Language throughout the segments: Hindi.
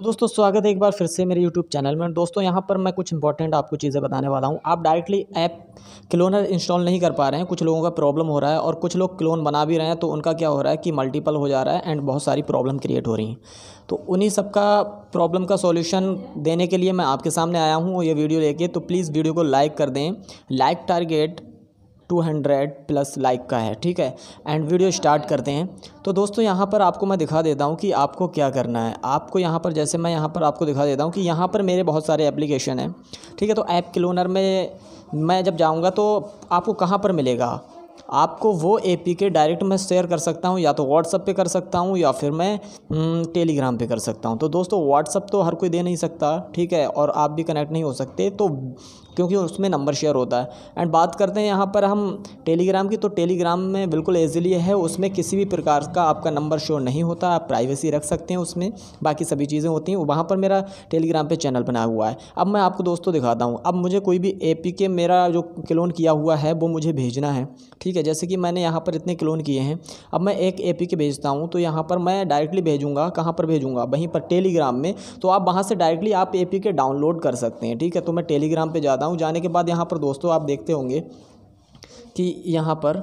तो दोस्तों स्वागत है एक बार फिर से मेरे यूट्यूब चैनल में दोस्तों यहाँ पर मैं कुछ इंपॉर्टेंट आपको चीज़ें बताने वाला हूँ आप डायरेक्टली ऐप क्लोनर इंस्टॉल नहीं कर पा रहे हैं कुछ लोगों का प्रॉब्लम हो रहा है और कुछ लोग क्लोन बना भी रहे हैं तो उनका क्या हो रहा है कि मल्टीपल हो जा रहा है एंड बहुत सारी प्रॉब्लम क्रिएट हो रही हैं तो उन्हीं सबका प्रॉब्लम का सोल्यूशन देने के लिए मैं आपके सामने आया हूँ ये वीडियो लेके तो प्लीज़ वीडियो को लाइक कर दें like target two hundred plus like का है ठीक है एंड वीडियो स्टार्ट करते हैं तो दोस्तों यहाँ पर आपको मैं दिखा देता हूँ कि आपको क्या करना है आपको यहाँ पर जैसे मैं यहाँ पर आपको दिखा देता हूँ कि यहाँ पर मेरे बहुत सारे एप्लीकेशन हैं ठीक है तो ऐप क्लोनर में मैं जब जाऊँगा तो आपको कहाँ पर मिलेगा आपको वो ए पी के डायरेक्ट मैं शेयर कर सकता हूँ या तो व्हाट्सअप पे कर सकता हूँ या फिर मैं टेलीग्राम हम्म, पे कर सकता हूँ तो दोस्तों व्हाट्सअप तो हर कोई दे नहीं सकता ठीक है और आप भी कनेक्ट नहीं हो सकते तो क्योंकि उसमें नंबर शेयर होता है एंड बात करते हैं यहाँ पर हम टेलीग्राम की तो टेलीग्राम में बिल्कुल ईजिली है उसमें किसी भी प्रकार का आपका नंबर शेयर नहीं होता आप प्राइवेसी रख सकते हैं उसमें बाकी सभी चीज़ें होती हैं वहाँ पर मेरा टेलीग्राम पे चैनल बना हुआ है अब मैं आपको दोस्तों दिखाता हूँ अब मुझे कोई भी ए मेरा जो क्लोन किया हुआ है वो मुझे भेजना है ठीक है है जैसे कि मैंने यहाँ पर इतने क्लोन किए हैं अब मैं एक ए के भेजता हूँ तो यहाँ पर मैं डायरेक्टली भेजूँगा कहाँ पर भेजूँगा वहीं पर टेलीग्राम में तो आप वहाँ से डायरेक्टली आप ए के डाउनलोड कर सकते हैं ठीक है तो मैं टेलीग्राम पर जाता हूँ जाने के बाद यहाँ पर दोस्तों आप देखते होंगे कि यहाँ पर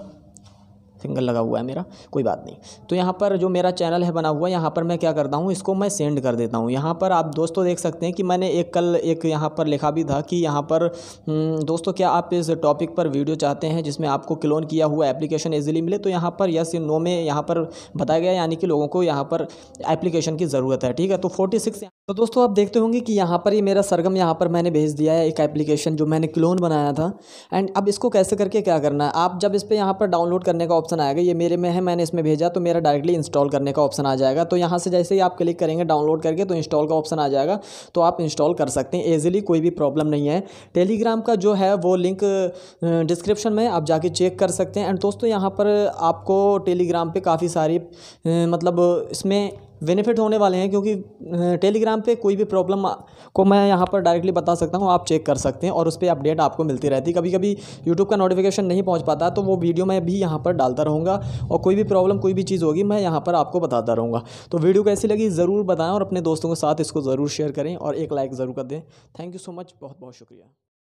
सिंगल लगा हुआ है मेरा कोई बात नहीं तो यहाँ पर जो मेरा चैनल है बना हुआ यहाँ पर मैं क्या करता हूँ इसको मैं सेंड कर देता हूँ यहाँ पर आप दोस्तों देख सकते हैं कि मैंने एक कल एक यहाँ पर लिखा भी था कि यहाँ पर हम्म, दोस्तों क्या आप इस टॉपिक पर वीडियो चाहते हैं जिसमें आपको क्लोन किया हुआ एप्लीकेशन ईजिली मिले तो यहाँ पर यस नो में यहाँ पर बताया गया यानी कि लोगों को यहाँ पर एप्लीकेशन की ज़रूरत है ठीक है तो फोर्टी सिक्स तो दोस्तों आप देखते होंगे कि यहाँ पर ये मेरा सरगम यहाँ पर मैंने भेज दिया है एक एप्लीकेशन जो मैंने क्लोन बनाया था एंड अब इसको कैसे करके क्या करना है आप जब इस पर यहाँ पर डाउनलोड करने का ऑप्शन आएगा ये मेरे में है मैंने इसमें भेजा तो मेरा डायरेक्टली इंस्टॉल करने का ऑप्शन आ जाएगा तो यहाँ से जैसे ही आप क्लिक करेंगे डाउनलोड करके तो इंस्टॉल का ऑप्शन आ जाएगा तो आप इंस्टॉल कर सकते हैं ईजिली कोई भी प्रॉब्लम नहीं है टेलीग्राम का जो है वो लिंक डिस्क्रिप्शन में आप जाके चेक कर सकते हैं एंड दोस्तों यहाँ पर आपको टेलीग्राम पर काफ़ी सारी मतलब इसमें बेनिफिट होने वाले हैं क्योंकि टेलीग्राम पे कोई भी प्रॉब्लम को मैं यहाँ पर डायरेक्टली बता सकता हूँ आप चेक कर सकते हैं और उस पर अपडेट आपको मिलती रहती है कभी कभी यूट्यूब का नोटिफिकेशन नहीं पहुँच पाता तो वो वीडियो मैं भी यहाँ पर डालता रहूँगा और कोई भी प्रॉब्लम कोई भी चीज़ होगी मैं यहाँ पर आपको बताता रहूँगा तो वीडियो कैसी लगी ज़रूर बताएँ और अपने दोस्तों के साथ इसको ज़रूर शेयर करें और एक लाइक ज़रूर कर दें थैंक यू सो मच बहुत बहुत शुक्रिया